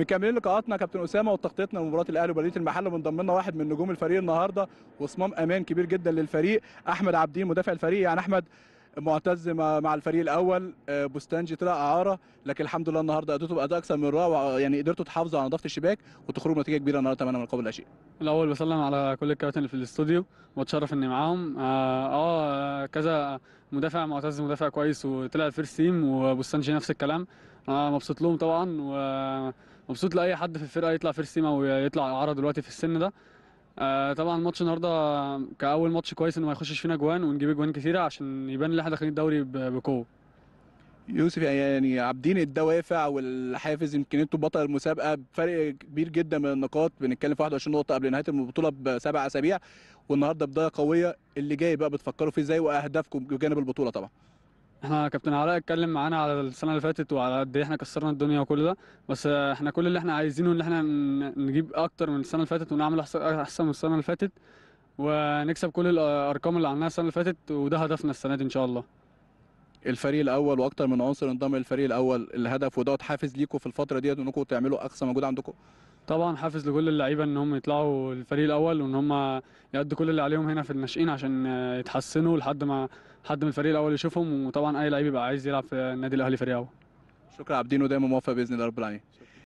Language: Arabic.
مكملين لقاءاتنا كابتن اسامه وتغطيتنا لمباراه الاهلي وبلديه المحله بنضم لنا واحد من نجوم الفريق النهارده وصمام امان كبير جدا للفريق احمد عابدين مدافع الفريق يعني احمد معتز مع الفريق الاول آه، بوستانجي طلع اعاره لكن الحمد لله النهارده اديته باداء اكثر من رائع يعني قدرتوا تحافظوا على نظافه الشباك وتخرجوا بنتيجه كبيره النهارده تماما من قبل الاشياء. الاول بسلم على كل الكابتن اللي في الاستوديو واتشرف اني معاهم آه،, اه, كذا مدافع معتز مدافع كويس وطلع الفيرست تيم وبوستانجي نفس الكلام آه مبسوط لهم طبعا و مبسوط لاي حد في الفرقه يطلع فيرست تيم او يطلع اعاره دلوقتي في السن ده آه، طبعا الماتش النهارده كاول ماتش كويس انه ما يخشش فينا جوان ونجيب جوان كثيره عشان يبان ان احنا داخلين الدوري بقوه يوسف يعني عابدين الدوافع والحافز يمكن انتوا بطل المسابقه بفرق كبير جدا من النقاط بنتكلم في 21 نقطه قبل نهايه البطوله بسبع اسابيع والنهارده بدايه قويه اللي جاي بقى بتفكروا فيه ازاي واهدافكم بجانب البطوله طبعا احنا كابتن علاء اتكلم معانا على السنه اللي فاتت وعلى قد ايه احنا كسرنا الدنيا وكل ده بس احنا كل اللي احنا عايزينه ان احنا نجيب اكتر من السنه اللي فاتت ونعمل احسن من السنه اللي فاتت ونكسب كل الارقام اللي عملناها السنه اللي فاتت وده هدفنا السنه دي ان شاء الله الفريق الاول واكتر من عنصر انضم للفريق الاول الهدف ودوت حافز ليكم في الفتره ديت انكم تعملوا اقصى مجهود عندكم طبعا حافز لكل اللعيبه ان هم يطلعوا الفريق الاول وان هم يقدوا كل اللي عليهم هنا في الناشئين عشان يتحسنوا لحد ما حد من الفريق الاول يشوفهم وطبعا اي لعيب يبقى عايز يلعب في النادي الاهلي فريق اول شكرا عابدين ودايما موفق باذن الله رب العالمين